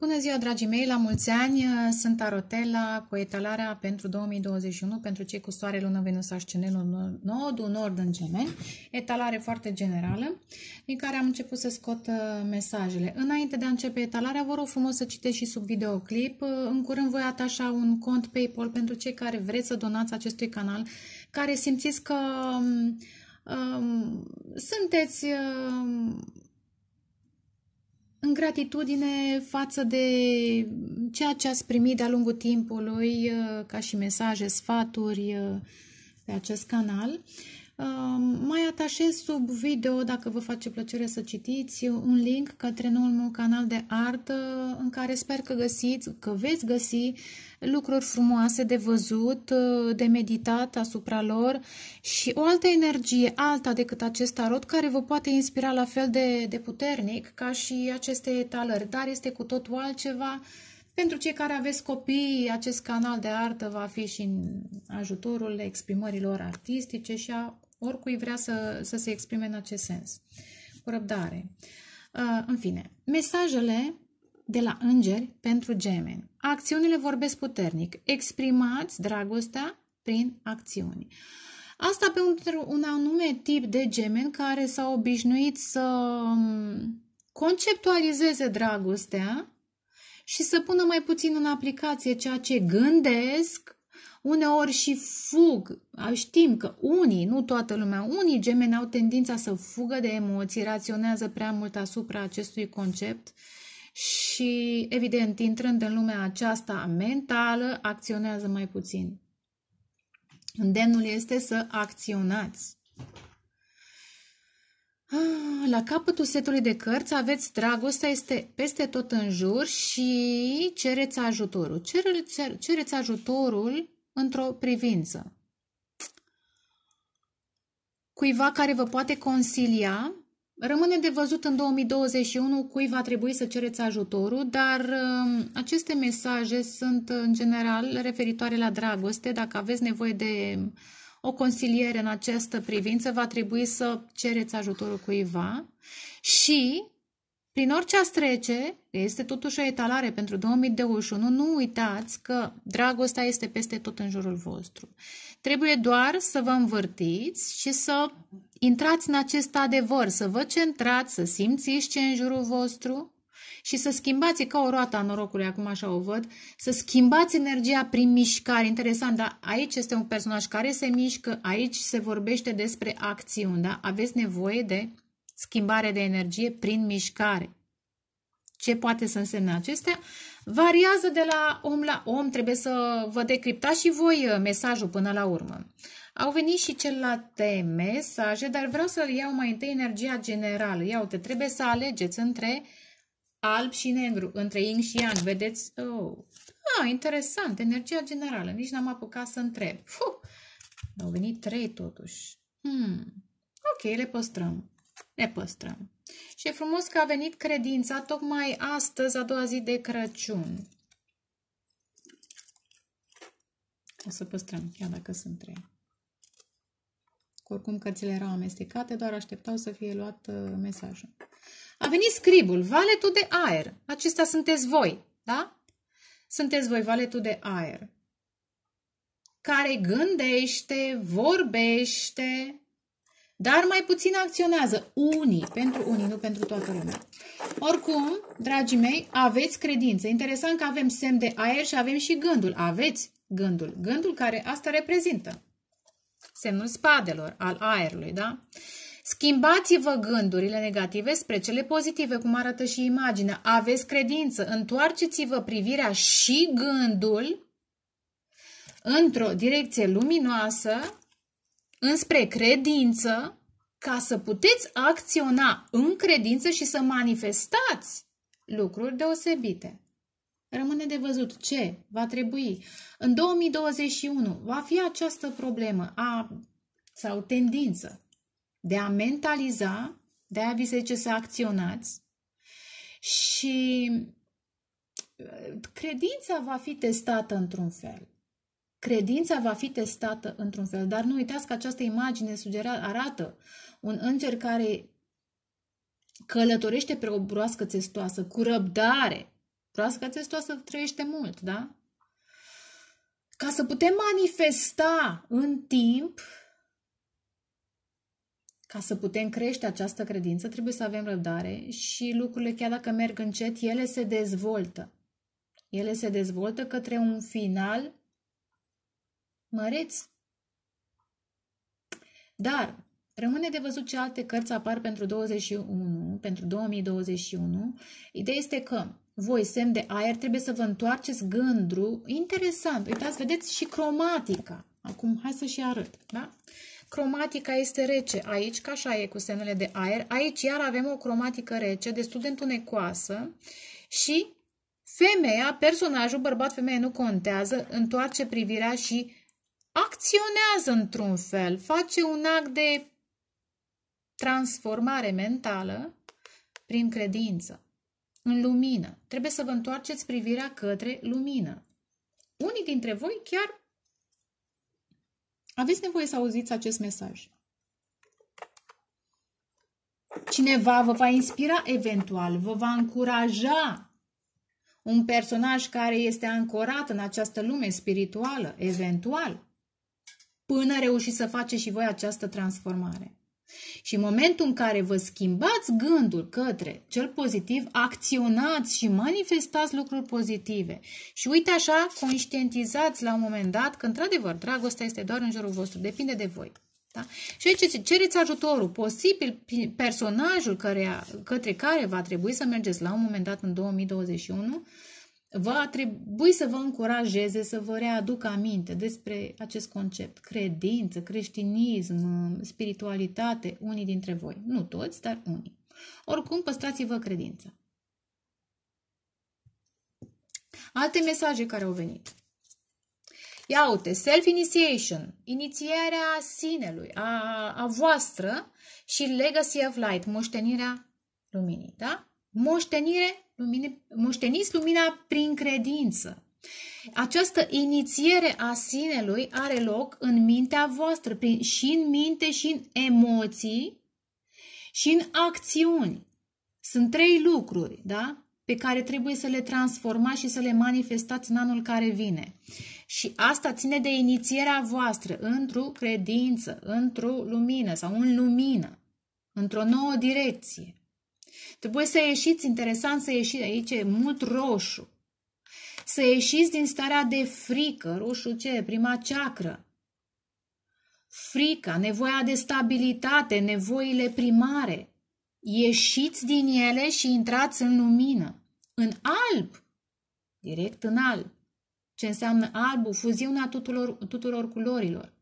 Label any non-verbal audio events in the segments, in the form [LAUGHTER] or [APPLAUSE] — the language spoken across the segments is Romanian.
Bună ziua, dragii mei! La mulți ani sunt Arotela cu etalarea pentru 2021 pentru cei cu soare, lună, venus, Nod, un ord în gemeni. Etalare foarte generală din care am început să scot uh, mesajele. Înainte de a începe etalarea, vă rog frumos să citeți și sub videoclip. Uh, în curând voi atașa un cont PayPal pentru cei care vreți să donați acestui canal, care simțiți că um, um sunteți... Um, în gratitudine față de ceea ce ați primit de-a lungul timpului uh, ca și mesaje, sfaturi uh, pe acest canal. Mai atașez sub video, dacă vă face plăcere să citiți, un link către noul meu canal de artă în care sper că găsiți, că veți găsi lucruri frumoase de văzut, de meditat asupra lor și o altă energie, alta decât acest tarot, care vă poate inspira la fel de, de puternic ca și aceste etalări, dar este cu totul altceva. Pentru cei care aveți copii, acest canal de artă va fi și în ajutorul exprimărilor artistice și a oricui vrea să, să se exprime în acest sens. Cu răbdare. Uh, în fine, mesajele de la îngeri pentru gemeni. Acțiunile vorbesc puternic. Exprimați dragostea prin acțiuni. Asta pentru un anume tip de gemeni care s a obișnuit să um, conceptualizeze dragostea și să pună mai puțin în aplicație ceea ce gândesc uneori și fug. Știm că unii, nu toată lumea, unii gemeni au tendința să fugă de emoții, raționează prea mult asupra acestui concept și, evident, intrând în lumea aceasta mentală, acționează mai puțin. Îndemnul este să acționați. Ah, la capătul setului de cărți aveți dragostea este peste tot în jur și cereți ajutorul. Cereți, cereți ajutorul într-o privință. Cuiva care vă poate consilia, rămâne de văzut în 2021 cui va trebui să cereți ajutorul, dar um, aceste mesaje sunt în general referitoare la dragoste. Dacă aveți nevoie de o consiliere în această privință, va trebui să cereți ajutorul cuiva și prin orice ați trece, este totuși o etalare pentru 2021, nu uitați că dragostea este peste tot în jurul vostru. Trebuie doar să vă învârtiți și să intrați în acest adevăr, să vă centrați, să simțiți ce în jurul vostru și să schimbați, ca o roată a norocului, acum așa o văd, să schimbați energia prin mișcare. Interesant, dar aici este un personaj care se mișcă, aici se vorbește despre acțiuni, da? Aveți nevoie de schimbare de energie prin mișcare. Ce poate să însemne acestea? Variază de la om la om, trebuie să vă decriptați și voi uh, mesajul până la urmă. Au venit și celelalte mesaje, dar vreau să iau mai întâi energia generală. Ia uite, trebuie să alegeți între alb și negru, între ying și yang, vedeți? Oh. Ah, interesant, energia generală, nici n-am apucat să întreb. Fuh. Au venit trei totuși. Hmm. Ok, le păstrăm le păstrăm. Și e frumos că a venit credința tocmai astăzi, a doua zi de Crăciun. O să păstrăm, chiar dacă sunt trei. Oricum cățile erau amestecate, doar așteptau să fie luat uh, mesajul. A venit scribul, valetul de aer. Acesta sunteți voi, da? Sunteți voi, valetul de aer. Care gândește, vorbește, dar mai puțin acționează unii, pentru unii, nu pentru toată lumea. Oricum, dragii mei, aveți credință. Interesant că avem semn de aer și avem și gândul. Aveți gândul. Gândul care asta reprezintă. Semnul spadelor, al aerului, da? Schimbați-vă gândurile negative spre cele pozitive, cum arată și imaginea. Aveți credință, întoarceți-vă privirea și gândul într-o direcție luminoasă înspre credință ca să puteți acționa în credință și să manifestați lucruri deosebite. Rămâne de văzut ce va trebui. În 2021 va fi această problemă a, sau tendință de a mentaliza, de a vi se zice să acționați și uh, credința va fi testată într-un fel. Credința va fi testată într-un fel, dar nu uitați că această imagine sugera, arată un înger care călătorește pe o broască țestoasă cu răbdare. Broască țestoasă trăiește mult, da? Ca să putem manifesta în timp, ca să putem crește această credință, trebuie să avem răbdare și lucrurile, chiar dacă merg încet, ele se dezvoltă. Ele se dezvoltă către un final măreți. Dar rămâne de văzut ce alte cărți apar pentru 21, pentru 2021. Ideea este că voi, semn de aer, trebuie să vă întoarceți gândul. Interesant, uitați, vedeți și cromatica. Acum, hai să și arăt, da? Cromatica este rece aici, ca așa e cu semnele de aer. Aici iar avem o cromatică rece, destul de întunecoasă și femeia, personajul, bărbat, femeie, nu contează, întoarce privirea și acționează într-un fel, face un act de transformare mentală prin credință, în lumină. Trebuie să vă întoarceți privirea către lumină. Unii dintre voi chiar aveți nevoie să auziți acest mesaj. Cineva vă va inspira eventual, vă va încuraja. Un personaj care este ancorat în această lume spirituală, eventual până reușiți să faceți și voi această transformare. Și în momentul în care vă schimbați gândul către cel pozitiv, acționați și manifestați lucruri pozitive. Și uite așa, conștientizați la un moment dat că, într-adevăr, dragostea este doar în jurul vostru, depinde de voi. Da? Și aici cereți ajutorul, posibil personajul care, către care va trebui să mergeți la un moment dat în 2021, va trebui să vă încurajeze să vă readuc aminte despre acest concept. Credință, creștinism, spiritualitate, unii dintre voi. Nu toți, dar unii. Oricum, păstrați-vă credința. Alte mesaje care au venit. Ia uite, self-initiation, inițierea sinelui, a, a voastră și legacy of light, moștenirea luminii, da? Moștenire lumine, moșteniți lumina prin credință. Această inițiere a sinelui are loc în mintea voastră, prin, și în minte, și în emoții, și în acțiuni. Sunt trei lucruri, da? pe care trebuie să le transformați și să le manifestați în anul care vine. Și asta ține de inițierea voastră într-o credință, într-o lumină sau în lumină, într-o nouă direcție. Trebuie să ieșiți, interesant să ieșiți, aici e mult roșu. Să ieșiți din starea de frică, roșu ce? Prima ceacră. Frica, nevoia de stabilitate, nevoile primare. Ieșiți din ele și intrați în lumină. În alb, direct în alb. Ce înseamnă albul? Fuziunea tuturor, tuturor culorilor,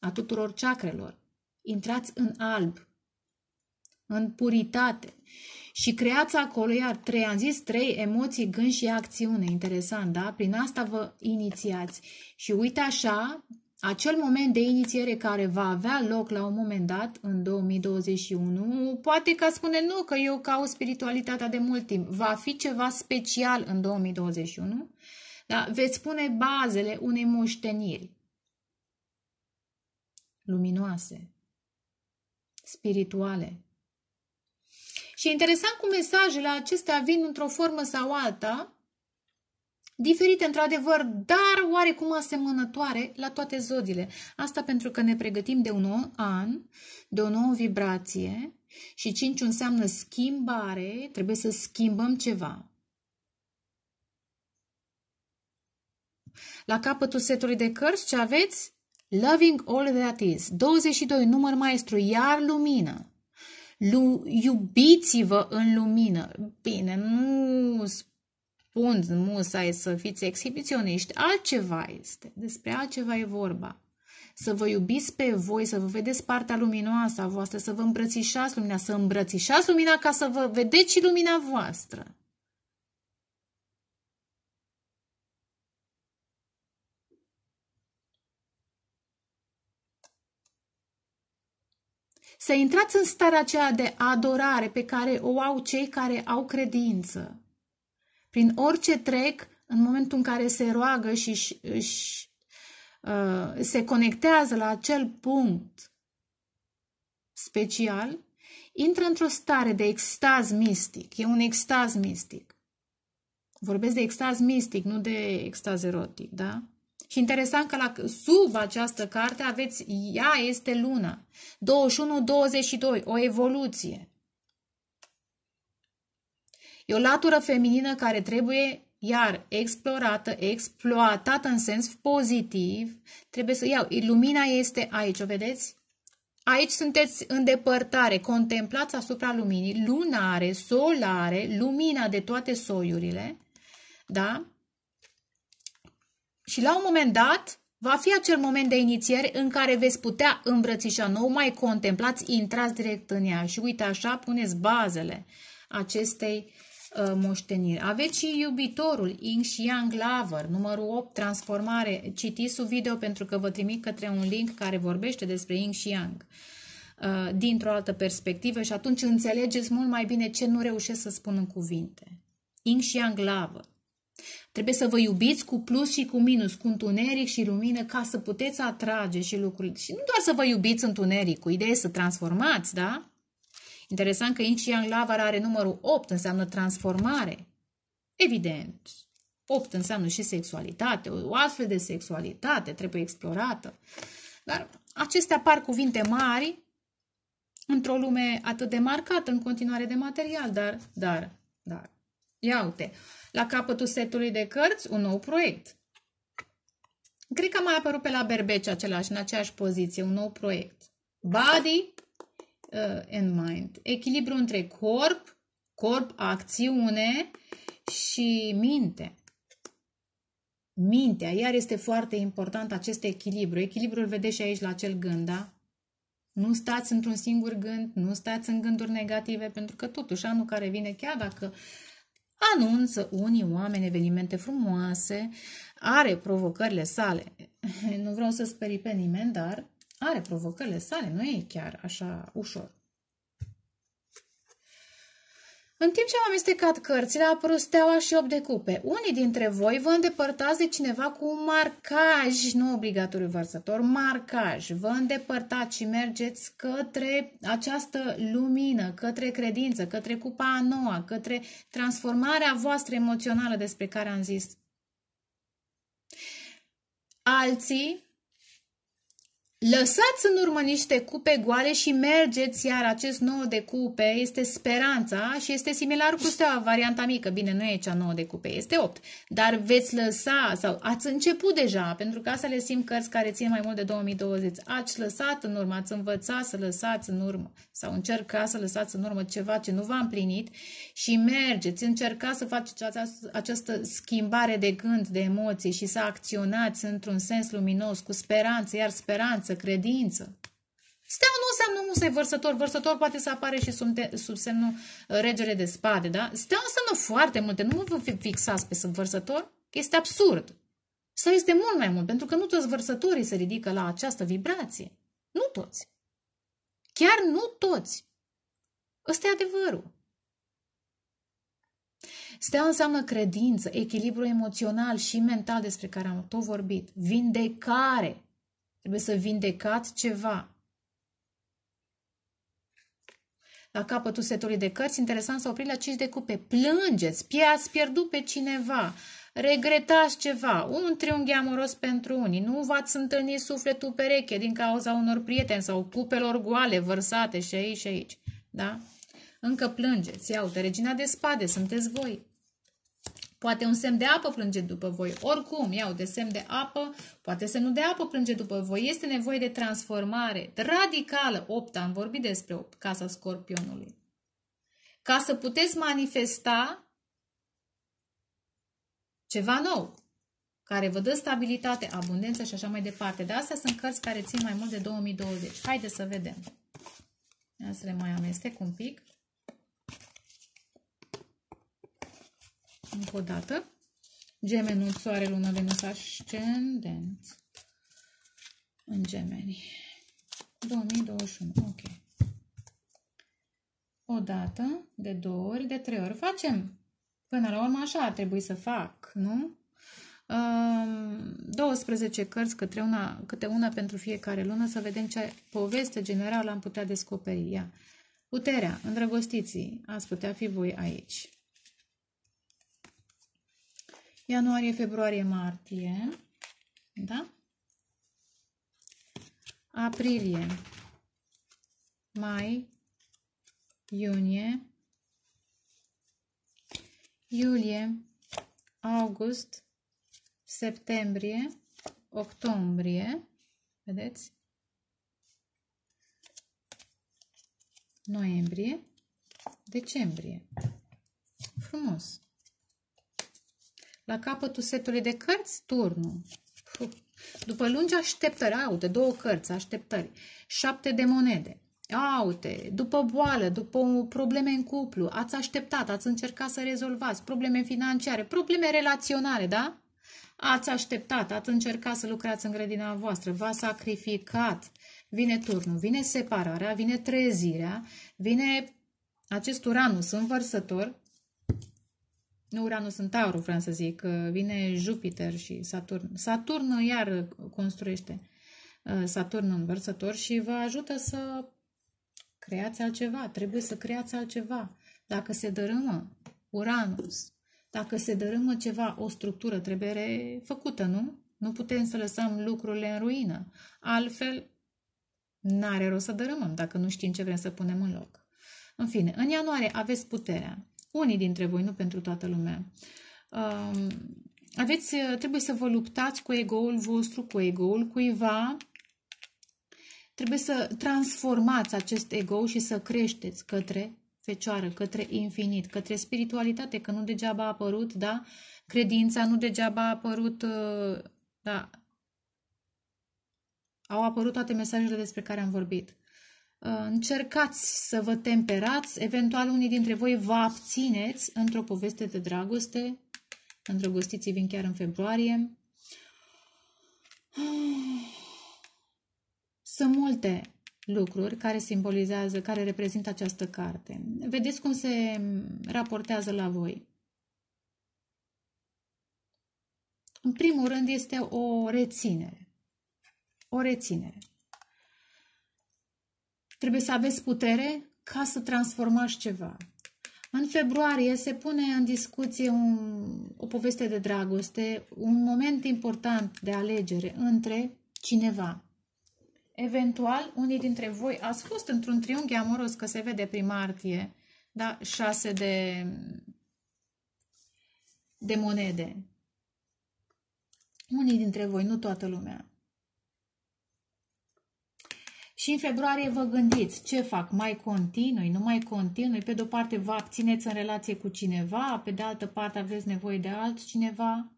a tuturor ceacrelor. Intrați în alb, în puritate. Și creați acolo, iar trei, am zis, trei emoții, gând și acțiune. Interesant, da? Prin asta vă inițiați. Și uite așa, acel moment de inițiere care va avea loc la un moment dat, în 2021, poate că spune nu, că eu caut spiritualitatea de mult timp. Va fi ceva special în 2021, dar veți pune bazele unei moșteniri luminoase, spirituale, și e interesant cum mesajele acestea vin într-o formă sau alta, diferite într-adevăr, dar oarecum asemănătoare la toate zodiile. Asta pentru că ne pregătim de un nou an, de o nouă vibrație și 5 înseamnă schimbare, trebuie să schimbăm ceva. La capătul setului de cărți ce aveți? Loving All That Is. 22, număr maestru, iar lumină iubiți-vă în lumină. Bine, nu spun musai să fiți exhibiționiști, altceva este, despre altceva e vorba. Să vă iubiți pe voi, să vă vedeți partea luminoasă a voastră, să vă îmbrățișați lumina, să îmbrățișați lumina ca să vă vedeți și lumina voastră. să intrați în starea aceea de adorare pe care o au cei care au credință. Prin orice trec, în momentul în care se roagă și își, își, uh, se conectează la acel punct special, intră într-o stare de extaz mistic. E un extaz mistic. Vorbesc de extaz mistic, nu de extaz erotic, da? Și interesant că la, sub această carte aveți ea este luna. 21-22, o evoluție. E o latură feminină care trebuie iar explorată, exploatată în sens pozitiv, trebuie să iau. Lumina este aici, o vedeți? Aici sunteți în depărtare, contemplați asupra luminii, lunare, solare, lumina de toate soiurile, da? Și la un moment dat va fi acel moment de inițiere în care veți putea îmbrățișa, nou mai contemplați, intrați direct în ea și uite așa puneți bazele acestei uh, moșteniri. Aveți și iubitorul, Ying și Yang Lover, numărul 8, transformare. Citiți sub video pentru că vă trimit către un link care vorbește despre Ying și Yang uh, dintr-o altă perspectivă și atunci înțelegeți mult mai bine ce nu reușesc să spun în cuvinte. Ying și Yang Lover. Trebuie să vă iubiți cu plus și cu minus, cu întuneric și lumină, ca să puteți atrage și lucruri. Și nu doar să vă iubiți întuneric, cu ideea să transformați, da? Interesant că Inci Yang Lavar are numărul 8, înseamnă transformare. Evident, 8 înseamnă și sexualitate, o altfel de sexualitate trebuie explorată. Dar acestea par cuvinte mari într-o lume atât de marcată în continuare de material, dar, dar, dar. Ia uite, la capătul setului de cărți, un nou proiect. Cred că a mai apărut pe la berbeci același, în aceeași poziție, un nou proiect. Body uh, and mind. Echilibru între corp, corp, acțiune și minte. Mintea, iar este foarte important acest echilibru. Echilibrul vedeți și aici la acel gând, da? Nu stați într-un singur gând, nu stați în gânduri negative, pentru că totuși anul care vine, chiar dacă Anunță unii oameni evenimente frumoase, are provocările sale. [LAUGHS] Nu vreau să sperii pe nimeni, dar are provocările sale, nu e chiar așa ușor. În timp ce am amestecat cărțile, a apărut steaua și 8 de cupe. Unii dintre voi vă îndepărtați de cineva cu un marcaj, nu obligatoriu vărsător, marcaj. Vă îndepărtați și mergeți către această lumină, către credință, către cupa a noua, către transformarea voastră emoțională despre care am zis. Alții Lăsați în urmă niște cupe goale și mergeți, iar acest nou de cupe este speranța și este similar cu steaua, varianta mică. Bine, nu e cea nouă de cupe, este 8. Dar veți lăsa, sau ați început deja, pentru că să le simt cărți care țin mai mult de 2020. Ați lăsat în urmă, ați învățat să lăsați în urmă sau încerca să lăsați în urmă ceva ce nu v-a împlinit și mergeți, încercați să faceți această schimbare de gând, de emoții și să acționați într-un sens luminos, cu speranță, iar speranță credință, credință. Steaua nu înseamnă să vărsător. Vărsător poate să apare și sub semnul uh, regele de spade, da? Steaua înseamnă foarte multe. Nu vă fixați pe vărsător, este absurd. Sau este mult mai mult, pentru că nu toți vărsătorii se ridică la această vibrație. Nu toți. Chiar nu toți. Ăsta e adevărul. Steaua înseamnă credință, echilibru emoțional și mental despre care am tot vorbit, vindecare, Trebuie să vindecați ceva. La capătul setului de cărți, interesant să a la 5 de cupe. Plângeți, ați pierdut pe cineva, regretați ceva, un triunghi amoros pentru unii, nu v-ați întâlnit sufletul pereche din cauza unor prieteni sau cupelor goale vărsate și aici și aici. Da? Încă plângeți, iau, regina de spade, sunteți voi. Poate un semn de apă plânge după voi. Oricum, iau de semn de apă, poate semnul de apă plânge după voi. Este nevoie de transformare radicală. Opta, am vorbit despre casa scorpionului. Ca să puteți manifesta ceva nou, care vă dă stabilitate, abundență și așa mai departe. Dar astea sunt cărți care țin mai mult de 2020. Haideți să vedem. Ia să le mai amestec un pic. Încă o dată. Gemenul, soare, lună, venus, ascendent. În gemeni. 2021. Ok. O dată, de două ori, de trei ori. Facem. Până la urmă așa ar trebui să fac, nu? 12 cărți, câte una, câte una pentru fiecare lună, să vedem ce poveste generală am putea descoperi. Ia. Puterea, îndrăgostiții, ați putea fi voi aici ianuarie, februarie, martie, da? Aprilie, mai, iunie, iulie, august, septembrie, octombrie, vedeți? Noiembrie, decembrie. Frumos! La capătul setului de cărți, turnul. După lungi așteptări, aute, două cărți, așteptări, șapte de monede, aute, după boală, după probleme în cuplu, ați așteptat, ați încercat să rezolvați probleme financiare, probleme relaționale, da? Ați așteptat, ați încercat să lucrați în grădina voastră, v-ați sacrificat. Vine turnul, vine separarea, vine trezirea, vine acest uranus învărsător nu Uranus în Tauru, vreau să zic, vine Jupiter și Saturn. Saturn iar construiește uh, Saturn în vărsător și vă ajută să creați altceva. Trebuie să creați altceva. Dacă se dărâmă Uranus, dacă se dărâmă ceva, o structură trebuie refăcută, nu? Nu putem să lăsăm lucrurile în ruină. Altfel, n-are rost să dărâmăm dacă nu știm ce vrem să punem în loc. În fine, în ianuarie aveți puterea. Unii dintre voi, nu pentru toată lumea. Um, aveți, trebuie să vă luptați cu egoul vostru, cu egoul cuiva. Trebuie să transformați acest ego și să creșteți către fecioară, către infinit, către spiritualitate, că nu degeaba a apărut, da? Credința nu degeaba a apărut, uh, da? Au apărut toate mesajele despre care am vorbit. Uh, încercați să vă temperați, eventual unii dintre voi vă abțineți într-o poveste de dragoste, îndrăgostiții vin chiar în februarie. [SIGHS] Sunt multe lucruri care simbolizează, care reprezintă această carte. Vedeți cum se raportează la voi. În primul rând este o reținere. O reținere. Trebuie să aveți putere ca să transformați ceva. În februarie se pune în discuție un, o poveste de dragoste, un moment important de alegere între cineva. Eventual, unii dintre voi ați fost într-un triunghi amoros, că se vede prin martie, da? șase de, de monede. Unii dintre voi, nu toată lumea. Și în februarie vă gândiți ce fac, mai continui, nu mai continui, pe de-o parte vă abțineți în relație cu cineva, pe de altă parte aveți nevoie de altcineva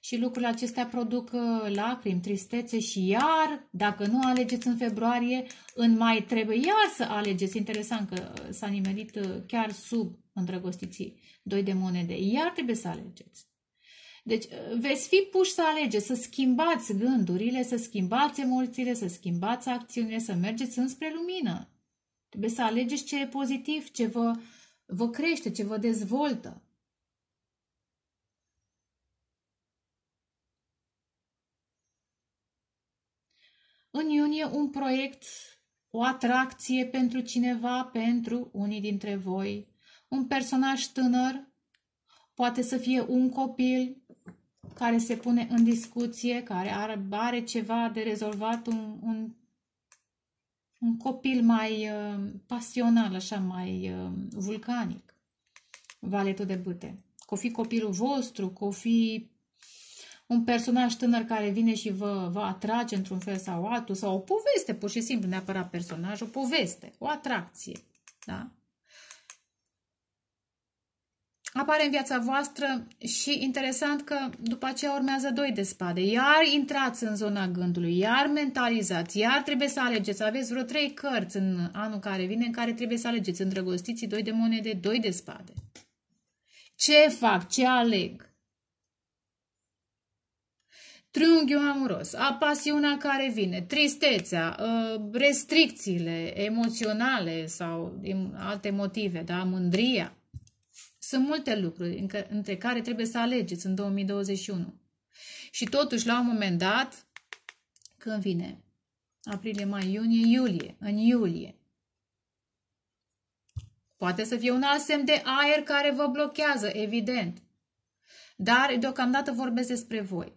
și lucrurile acestea produc uh, lacrimi, tristețe și iar, dacă nu alegeți în februarie, în mai trebuie iar să alegeți. Interesant că uh, s-a nimerit uh, chiar sub îndrăgostiții doi de monede. Iar trebuie să alegeți. Deci uh, veți fi puși să alegeți, să schimbați gândurile, să schimbați emoțiile, să schimbați acțiunile, să mergeți înspre lumină. Trebuie să alegeți ce e pozitiv, ce vă, vă crește, ce vă dezvoltă. În iunie un proiect, o atracție pentru cineva, pentru unii dintre voi. Un personaj tânăr, poate să fie un copil, care se pune în discuție, care are, are ceva de rezolvat, un, un, un copil mai uh, pasional, așa, mai uh, vulcanic, valetul de bâte. Că fi copilul vostru, că fi un personaj tânăr care vine și vă, vă atrage într-un fel sau altul, sau o poveste, pur și simplu, neapărat personaj, o poveste, o atracție. Da? apare în viața voastră și interesant că după aceea urmează doi de spade. Iar intrați în zona gândului, iar mentalizați, iar trebuie să alegeți. Aveți vreo trei cărți în anul care vine în care trebuie să alegeți Îndrăgostiți doi de monede, doi de spade. Ce fac? Ce aleg? triunghiul amoros, a pasiunea care vine, tristețea, ă, restricțiile emoționale sau alte motive, da? mândria, sunt multe lucruri între care trebuie să alegeți în 2021. Și totuși, la un moment dat, când vine aprilie, mai, iunie, iulie, în iulie, poate să fie un alt semn de aer care vă blochează, evident. Dar deocamdată vorbesc despre voi.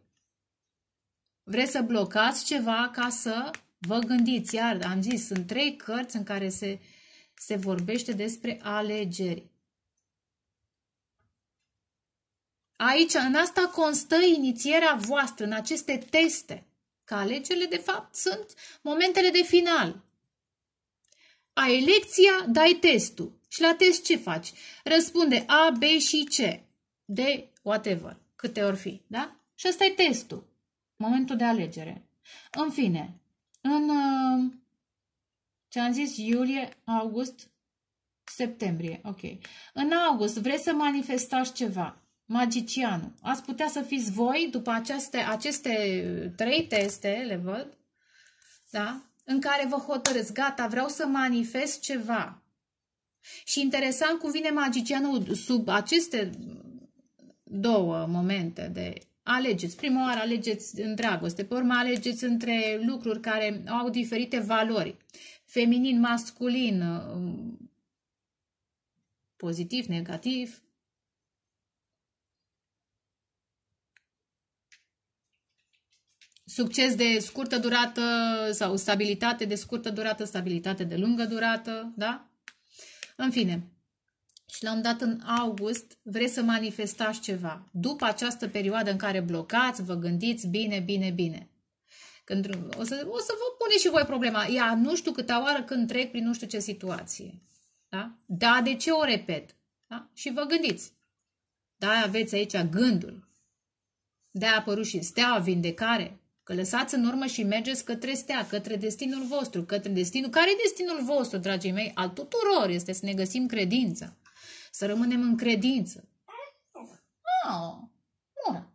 Vreți să blocați ceva ca să vă gândiți. Iar am zis, sunt trei cărți în care se, se vorbește despre alegeri. Aici, în asta constă inițierea voastră, în aceste teste, Că alegerile, de fapt sunt momentele de final. Ai lecția, dai testul. Și la test ce faci? Răspunde A, B și C. De whatever, câte ori fi, da? Și ăsta e testul, momentul de alegere. În fine, în uh, ce am zis, iulie, august, septembrie, ok. În august vreți să manifestați ceva. Magicianul. Ați putea să fiți voi după aceste, aceste trei teste, le văd, da? în care vă hotărâți, gata, vreau să manifest ceva. Și interesant cum vine magicianul sub aceste două momente de alegeți. Prima oară alegeți în dragoste, pe urmă alegeți între lucruri care au diferite valori. Feminin, masculin, um, pozitiv, negativ, succes de scurtă durată sau stabilitate de scurtă durată, stabilitate de lungă durată, da? În fine, și la un dat în august, vreți să manifestați ceva. După această perioadă în care blocați, vă gândiți bine, bine, bine. Când o, să, o să vă puneți și voi problema. Ia, nu știu câte oară când trec prin nu știu ce situație. Da? Da, de ce o repet? Da? Și vă gândiți. Da, aveți aici gândul. De a apărut și steaua, vindecare, Că lăsați în urmă și mergeți către stea, către destinul vostru, către destinul... care e destinul vostru, dragii mei? Al tuturor este să ne găsim credința. Să rămânem în credință. Oh, bun.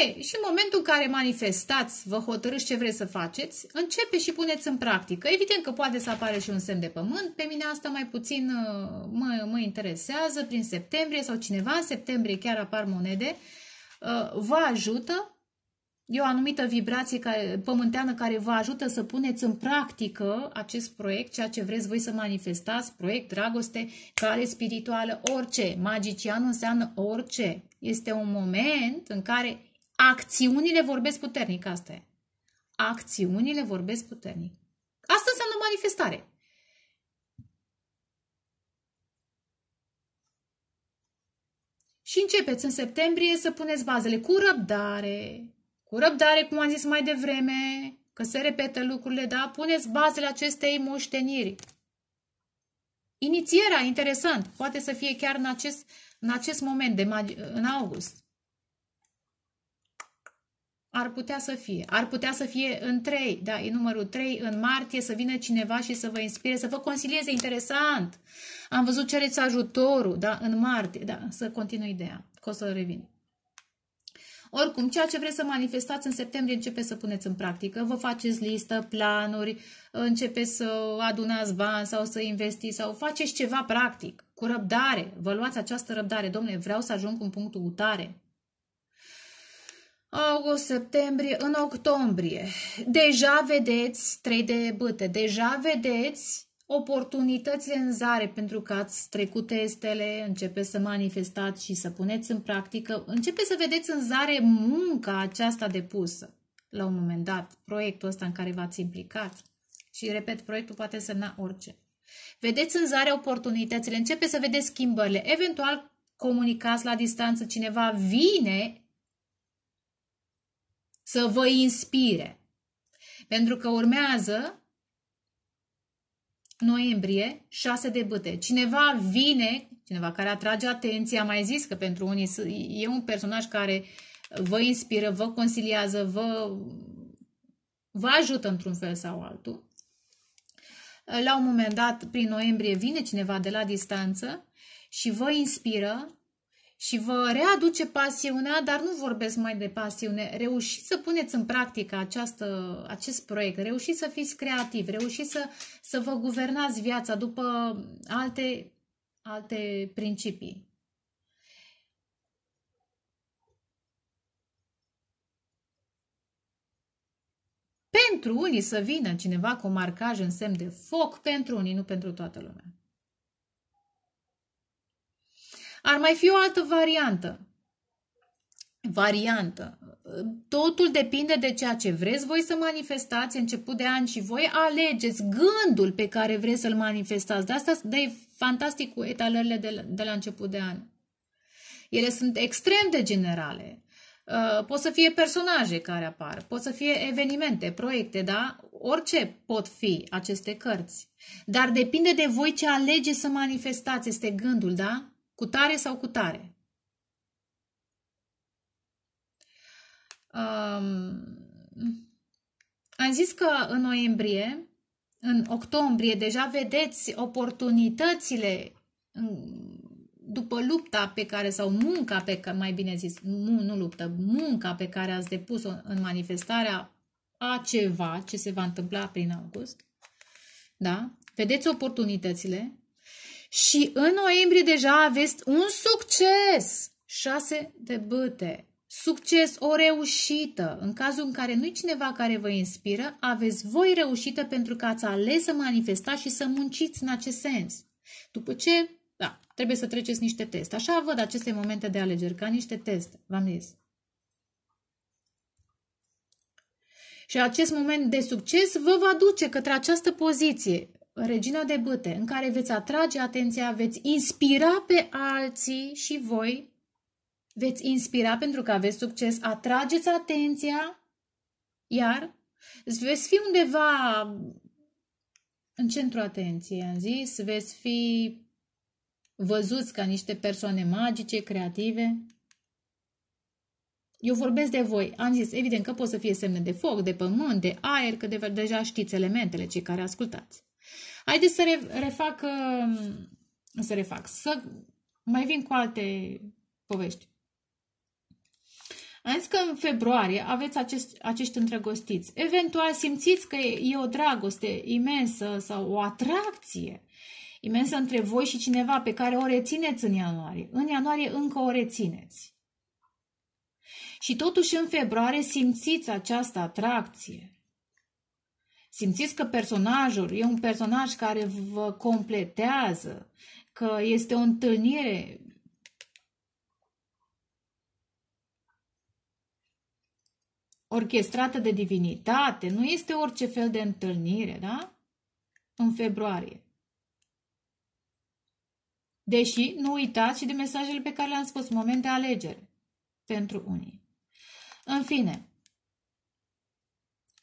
Ei, și în momentul în care manifestați, vă hotărâți ce vreți să faceți, începe și puneți în practică. Evident că poate să apare și un semn de pământ, pe mine asta mai puțin uh, mă, mă interesează, prin septembrie sau cineva în septembrie chiar apar monede, uh, vă ajută E o anumită vibrație care, pământeană care vă ajută să puneți în practică acest proiect, ceea ce vreți voi să manifestați, proiect, dragoste, care spirituală, orice. Magician înseamnă orice. Este un moment în care acțiunile vorbesc puternic, asta e. Acțiunile vorbesc puternic. Asta înseamnă manifestare. Și începeți în septembrie să puneți bazele cu răbdare, cu răbdare, cum am zis mai devreme, că se repetă lucrurile, da? Puneți bazele acestei moșteniri. Inițierea, interesant, poate să fie chiar în acest, în acest moment, de în august. Ar putea să fie. Ar putea să fie în 3, da, e numărul 3, în martie, să vină cineva și să vă inspire, să vă consilieze, interesant. Am văzut cereți ajutorul, da, în martie, da, să continui ideea, că o să revin. Oricum, ceea ce vreți să manifestați în septembrie începeți să puneți în practică, vă faceți listă, planuri, începeți să adunați bani sau să investiți sau faceți ceva practic, cu răbdare. Vă luați această răbdare, domnule, vreau să ajung în punctul utare, august, septembrie, în octombrie. Deja vedeți trei de bâte, deja vedeți oportunitățile în zare pentru că ați trecut testele, începeți să manifestați și să puneți în practică, începeți să vedeți în zare munca aceasta depusă la un moment dat, proiectul ăsta în care v-ați implicat. Și, repet, proiectul poate semna orice. Vedeți în zare oportunitățile, începeți să vedeți schimbările, eventual comunicați la distanță, cineva vine să vă inspire. Pentru că urmează noiembrie, 6 de bâte. Cineva vine, cineva care atrage atenția, mai zis că pentru unii e un personaj care vă inspiră, vă consiliază, vă, vă ajută într-un fel sau altul. La un moment dat, prin noiembrie, vine cineva de la distanță și vă inspiră și vă readuce pasiunea, dar nu vorbesc mai de pasiune. Reușiți să puneți în practică această, acest proiect, reușiți să fiți creativi, reușiți să, să vă guvernați viața după alte, alte principii. Pentru unii să vină cineva cu marcaj în semn de foc, pentru unii, nu pentru toată lumea. Ar mai fi o altă variantă. Variantă. Totul depinde de ceea ce vreți voi să manifestați început de an și voi alegeți gândul pe care vreți să-l manifestați. De asta e fantastic cu etalările de la, de la început de an. Ele sunt extrem de generale. Uh, pot să fie personaje care apar, pot să fie evenimente, proiecte, da? Orice pot fi aceste cărți. Dar depinde de voi ce alegeți să manifestați, este gândul, da? Cu tare sau cu tare? Um, am zis că în noiembrie, în octombrie, deja vedeți oportunitățile după lupta pe care, sau munca pe care, mai bine zis, nu, nu luptă, munca pe care ați depus-o în manifestarea a ceva ce se va întâmpla prin august, da? Vedeți oportunitățile și în noiembrie deja aveți un succes. șase de băte! Succes, o reușită. În cazul în care nu-i cineva care vă inspiră, aveți voi reușită pentru că ați ales să manifestați și să munciți în acest sens. După ce, da, trebuie să treceți niște teste. Așa văd aceste momente de alegeri, ca niște teste, v-am zis. Și acest moment de succes vă va duce către această poziție Regina de băte, în care veți atrage atenția, veți inspira pe alții și voi veți inspira pentru că aveți succes, atrageți atenția, iar veți fi undeva în centru atenției, am zis, veți fi văzuți ca niște persoane magice, creative. Eu vorbesc de voi. Am zis, evident că pot să fie semne de foc, de pământ, de aer, că de, deja știți elementele cei care ascultați. Haideți să refac, um, să refac, să mai vin cu alte povești. Am zis că în februarie aveți acest, acești întregostiți. Eventual simțiți că e, e o dragoste imensă sau o atracție imensă între voi și cineva pe care o rețineți în ianuarie. În ianuarie încă o rețineți. Și totuși în februarie simțiți această atracție simțiți că personajul e un personaj care vă completează, că este o întâlnire orchestrată de divinitate, nu este orice fel de întâlnire, da? În februarie. Deși nu uitați și de mesajele pe care le-am spus, moment de alegere pentru unii. În fine,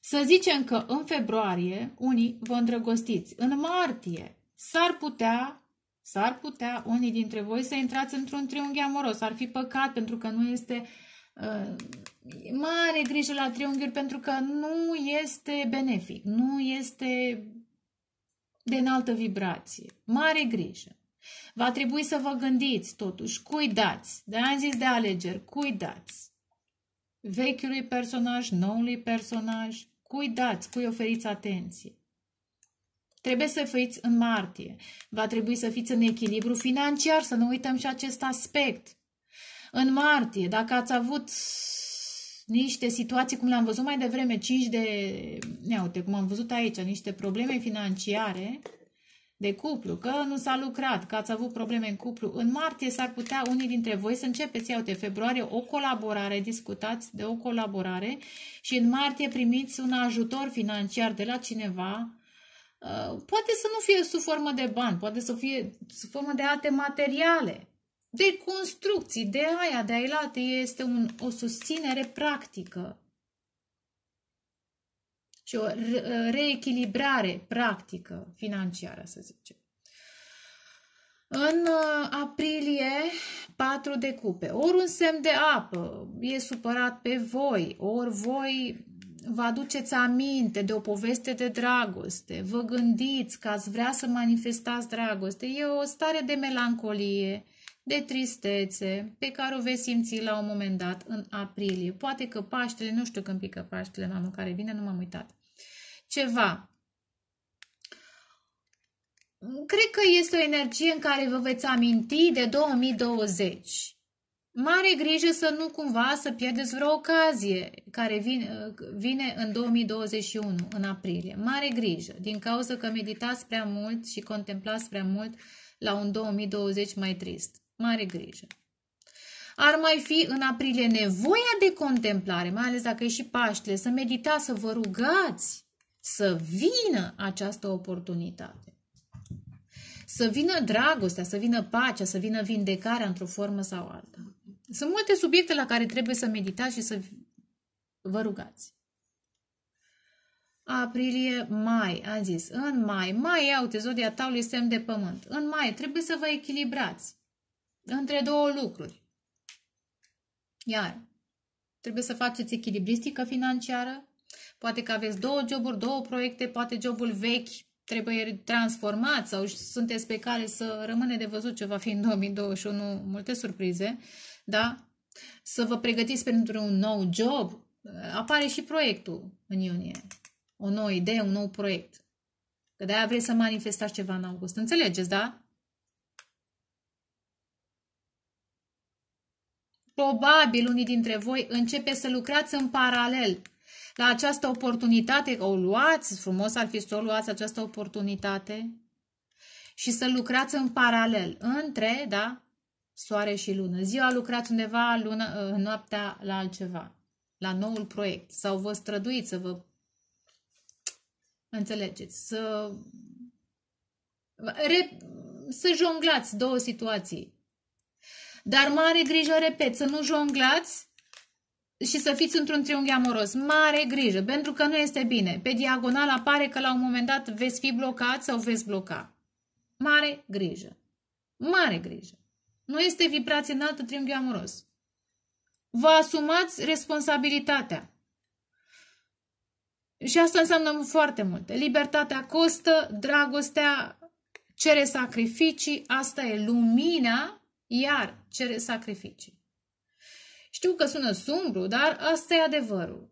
să zicem că în februarie unii vă îndrăgostiți, în martie s-ar putea, s-ar putea unii dintre voi să intrați într-un triunghi amoros. Ar fi păcat pentru că nu este uh, mare grijă la triunghiuri pentru că nu este benefic, nu este de înaltă vibrație. Mare grijă. Va trebui să vă gândiți totuși cui dați. De am zis de alegeri, cui dați vechiului personaj, noului personaj, Cui dați, cui oferiți atenție? Trebuie să fiți în martie. Va trebui să fiți în echilibru financiar, să nu uităm și acest aspect. În martie, dacă ați avut niște situații, cum le-am văzut mai devreme, 5 de... Ia uite, cum am văzut aici, niște probleme financiare, de cuplu, că nu s-a lucrat, că ați avut probleme în cuplu, în martie s-ar putea unii dintre voi să începeți, iau de februarie, o colaborare, discutați de o colaborare și în martie primiți un ajutor financiar de la cineva, uh, poate să nu fie sub formă de bani, poate să fie sub formă de alte materiale, de construcții, de aia, de aia, este un, o susținere practică și o ă, reechilibrare practică financiară, să zicem. În ă, aprilie, patru de cupe. Ori un semn de apă e supărat pe voi, ori voi vă aduceți aminte de o poveste de dragoste, vă gândiți că ați vrea să manifestați dragoste. E o stare de melancolie, de tristețe, pe care o veți simți la un moment dat în aprilie. Poate că Paștele, nu știu când pică Paștele, mamă, care vine, nu m-am uitat ceva. Cred că este o energie în care vă veți aminti de 2020. Mare grijă să nu cumva să pierdeți vreo ocazie care vine, vine în 2021, în aprilie. Mare grijă, din cauza că meditați prea mult și contemplați prea mult la un 2020 mai trist. Mare grijă. Ar mai fi în aprilie nevoia de contemplare, mai ales dacă e și Paștele, să meditați, să vă rugați să vină această oportunitate. Să vină dragostea, să vină pacea, să vină vindecarea într-o formă sau alta. Sunt multe subiecte la care trebuie să meditați și să vă rugați. Aprilie, mai, am zis, în mai, mai, iau zodia taului semn de pământ. În mai trebuie să vă echilibrați între două lucruri. Iar, trebuie să faceți echilibristică financiară, Poate că aveți două joburi, două proiecte, poate jobul vechi trebuie transformat sau sunteți pe care să rămâne de văzut ce va fi în 2021, multe surprize, da? Să vă pregătiți pentru un nou job, uh, apare și proiectul în iunie. O nouă idee, un nou proiect. Că de-aia vreți să manifestați ceva în august. Înțelegeți, da? Probabil unii dintre voi începe să lucrați în paralel la această oportunitate, o luați, frumos ar fi să o luați această oportunitate și să lucrați în paralel între, da, soare și lună. Ziua lucrați undeva, lună, noaptea la altceva, la noul proiect sau vă străduiți să vă înțelegeți, să re, să jonglați două situații. Dar mare grijă, repet, să nu jonglați și să fiți într-un triunghi amoros. Mare grijă, pentru că nu este bine. Pe diagonal apare că la un moment dat veți fi blocat sau veți bloca. Mare grijă. Mare grijă. Nu este vibrație înaltă triunghi amoros. Vă asumați responsabilitatea. Și asta înseamnă foarte multe. Libertatea costă, dragostea cere sacrificii, asta e lumina, iar cere sacrificii. Știu că sună sumbru, dar asta e adevărul.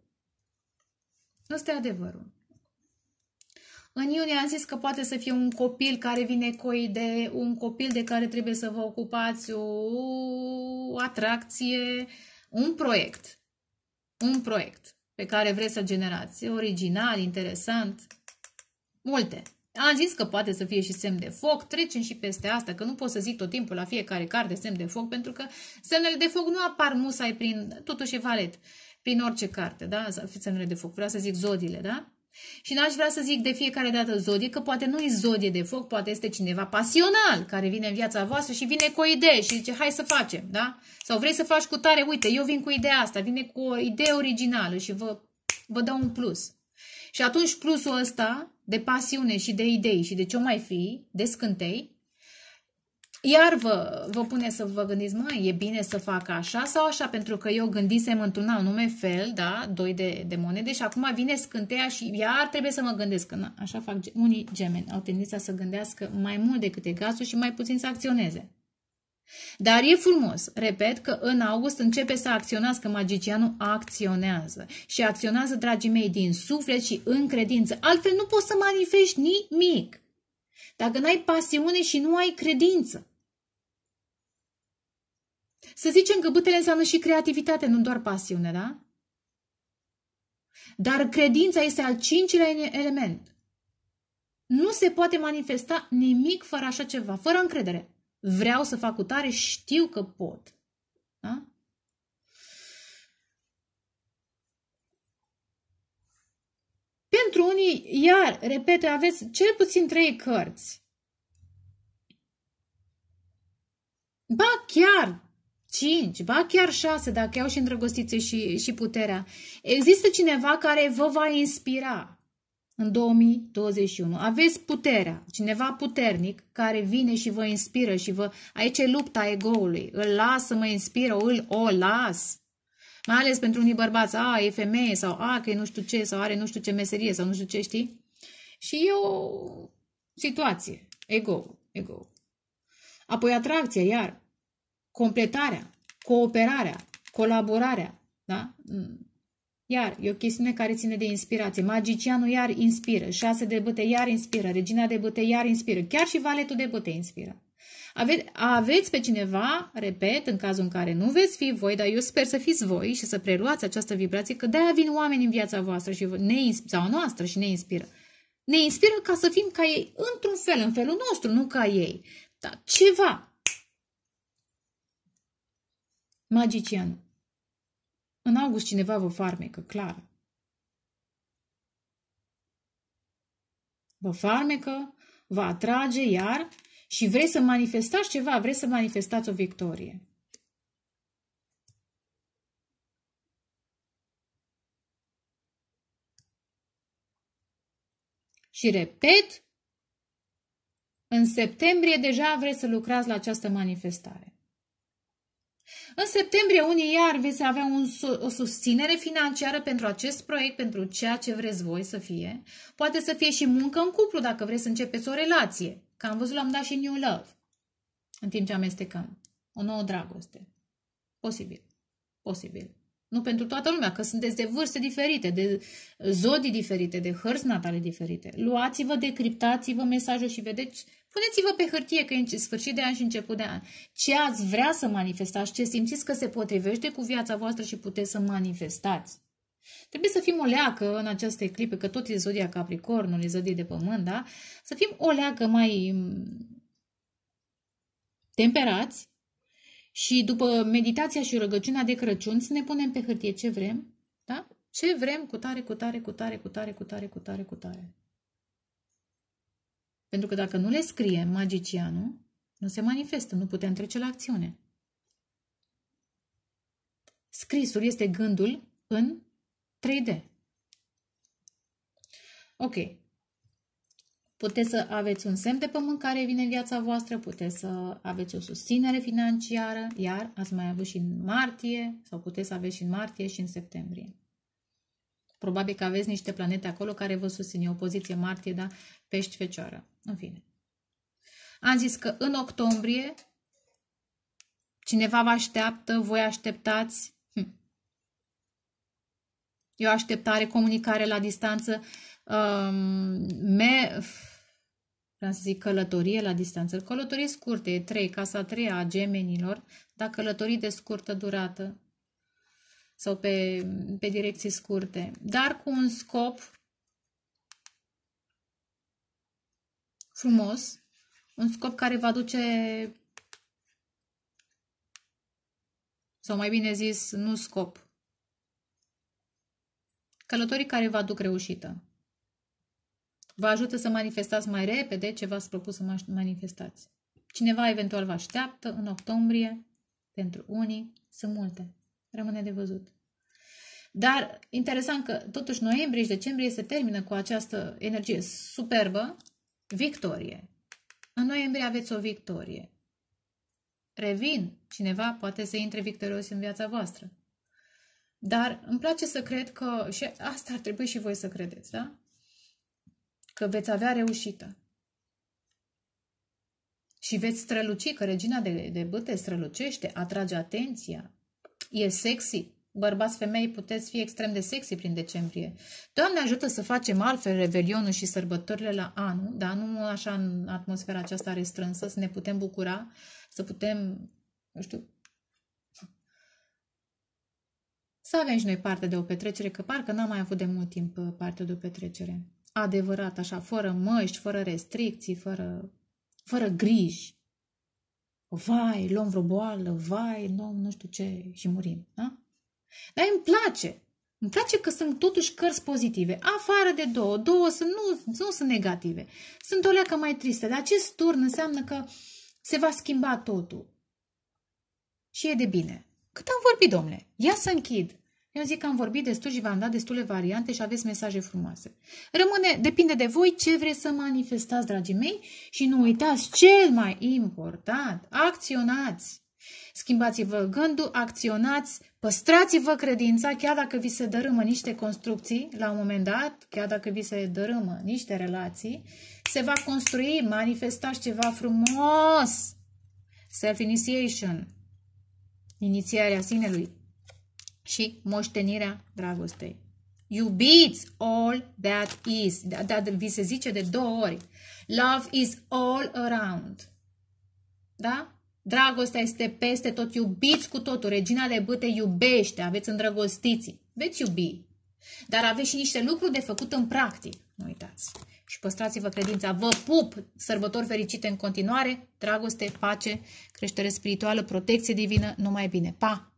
Asta e adevărul. În iunie am zis că poate să fie un copil care vine cu o idee, un copil de care trebuie să vă ocupați, o atracție, un proiect. Un proiect pe care vreți să generați. Original, interesant, multe. Am zis că poate să fie și semn de foc, trecem și peste asta, că nu pot să zic tot timpul la fiecare carte semn de foc, pentru că semnele de foc nu apar musai prin, totuși e valet, prin orice carte, da? Semnele de foc, vreau să zic zodiile, da? Și n-aș vrea să zic de fiecare dată zodie, că poate nu e zodie de foc, poate este cineva pasional care vine în viața voastră și vine cu o idee și zice, hai să facem, da? Sau vrei să faci cu tare, uite, eu vin cu ideea asta, vine cu o idee originală și vă, vă dau un plus. Și atunci plusul ăsta de pasiune și de idei și de ce o mai fi, de scântei, iar vă, vă pune să vă gândiți, mai e bine să fac așa sau așa, pentru că eu gândisem într-un anume fel, da, doi de, de monede și acum vine scânteia și iar trebuie să mă gândesc, că na, așa fac unii gemeni, au tendința să gândească mai mult decât e gazul și mai puțin să acționeze. Dar e frumos. Repet că în august începe să acționească magicianul. Acționează. Și acționează, dragii mei, din suflet și în credință. Altfel nu poți să manifesti nimic. Dacă n-ai pasiune și nu ai credință. Să zicem că bâtele înseamnă și creativitate, nu doar pasiune, da? Dar credința este al cincilea element. Nu se poate manifesta nimic fără așa ceva, fără încredere vreau să fac cu tare, știu că pot. Da? Pentru unii, iar, repet, aveți cel puțin trei cărți. Ba chiar cinci, ba chiar șase, dacă iau și îndrăgostițe și, și puterea. Există cineva care vă va inspira în 2021. Aveți puterea, cineva puternic care vine și vă inspiră și vă... Aici e lupta egoului. Îl lasă, mă inspiră, îl o las. Mai ales pentru unii bărbați, a, e femeie sau a, că e nu știu ce, sau are nu știu ce meserie sau nu știu ce, știi? Și e o situație, ego, ego. Apoi atracția, iar, completarea, cooperarea, colaborarea, da? Iar e o chestiune care ține de inspirație. Magicianul iar inspiră, șase de băte iar inspiră, regina de băte iar inspiră, chiar și valetul de băte inspiră. Ave- aveți pe cineva, repet, în cazul în care nu veți fi voi, dar eu sper să fiți voi și să preluați această vibrație, că de-aia vin oameni în viața voastră și ne sau noastră și ne inspiră. Ne inspiră ca să fim ca ei într-un fel, în felul nostru, nu ca ei. Dar ceva. Magicianul. În august cineva vă farmecă, clar. Vă farmecă, vă atrage iar și vrei să manifestați ceva, vrei să manifestați o victorie. Și repet, în septembrie deja vreți să lucrați la această manifestare. În septembrie, unii iar veți avea un, o susținere financiară pentru acest proiect, pentru ceea ce vreți voi să fie. Poate să fie și muncă în cuplu dacă vreți să începeți o relație. Că am văzut, l-am dat și New Love în timp ce amestecăm. O nouă dragoste. Posibil. Posibil. Nu pentru toată lumea, că sunteți de vârste diferite, de zodii diferite, de hărți natale diferite. Luați-vă, decriptați-vă mesajul și vedeți, puneți-vă pe hârtie că e sfârșit de an și început de an. Ce ați vrea să manifestați, ce simțiți că se potrivește cu viața voastră și puteți să manifestați. Trebuie să fim o leacă în aceste clipe, că tot e zodia Capricornului, zodii de pământ, da? Să fim o leacă mai mm, temperați și după meditația și rugăciunea de Crăciun să ne punem pe hârtie ce vrem, da? Ce vrem cu tare, cu tare, cu tare, cu tare, cu tare, cu tare, cu tare. Pentru că dacă nu le scrie magicianul, nu se manifestă, nu putem trece la acțiune. Scrisul este gândul în 3D. Ok. Puteți să aveți un semn de pământ care vine în viața voastră, puteți să aveți o susținere financiară, iar ați mai avut și în martie sau puteți să aveți și în martie și în septembrie. Probabil că aveți niște planete acolo care vă susțin. E o poziție martie, da? Pești, fecioară. În fine. Am zis că în octombrie cineva vă așteaptă, voi așteptați. Eu hm. E o așteptare, comunicare la distanță. Um, me, vreau să zic călătorie la distanță, călătorie scurte, 3, casa 3 a gemenilor, dar călătorii de scurtă durată sau pe, pe direcții scurte, dar cu un scop frumos, un scop care va duce sau mai bine zis, nu scop. Călătorii care vă aduc reușită. Vă ajută să manifestați mai repede ce v-ați propus să manifestați. Cineva eventual vă așteaptă în octombrie, pentru unii sunt multe. Rămâne de văzut. Dar interesant că totuși noiembrie și decembrie se termină cu această energie superbă, victorie. În noiembrie aveți o victorie. Revin, cineva poate să intre victorios în viața voastră. Dar îmi place să cred că, și asta ar trebui și voi să credeți, da? că veți avea reușită. Și veți străluci, că regina de, de bâte strălucește, atrage atenția, e sexy. Bărbați, femei, puteți fi extrem de sexy prin decembrie. Doamne ajută să facem altfel revelionul și sărbătorile la anul, dar nu așa în atmosfera aceasta restrânsă, să ne putem bucura, să putem, nu știu, să avem și noi parte de o petrecere, că parcă n-am mai avut de mult timp uh, parte de o petrecere adevărat, așa, fără măști, fără restricții, fără, fără griji. Vai, luăm vreo boală, vai, luăm nu știu ce și murim, da? Dar îmi place. Îmi place că sunt totuși cărți pozitive, afară de două. Două sunt, nu, nu sunt negative. Sunt o leacă mai triste, dar acest turn înseamnă că se va schimba totul. Și e de bine. Cât am vorbit, domnule? Ia să închid. Eu zic că am vorbit destul și v-am dat destule variante și aveți mesaje frumoase. Rămâne, depinde de voi ce vreți să manifestați, dragii mei, și nu uitați cel mai important, acționați. Schimbați-vă gândul, acționați, păstrați-vă credința, chiar dacă vi se dărâmă niște construcții la un moment dat, chiar dacă vi se dărâmă niște relații, se va construi, manifestați ceva frumos. Self-initiation, inițierea sinelui, și moștenirea dragostei. Iubiți all that is. Da, da, vi se zice de două ori. Love is all around. Da? Dragostea este peste tot. Iubiți cu totul. Regina de băte iubește. Aveți îndrăgostiții. Veți iubi. Dar aveți și niște lucruri de făcut în practic. Nu uitați. Și păstrați-vă credința. Vă pup! Sărbători fericite în continuare. Dragoste, pace, creștere spirituală, protecție divină. Numai bine. Pa!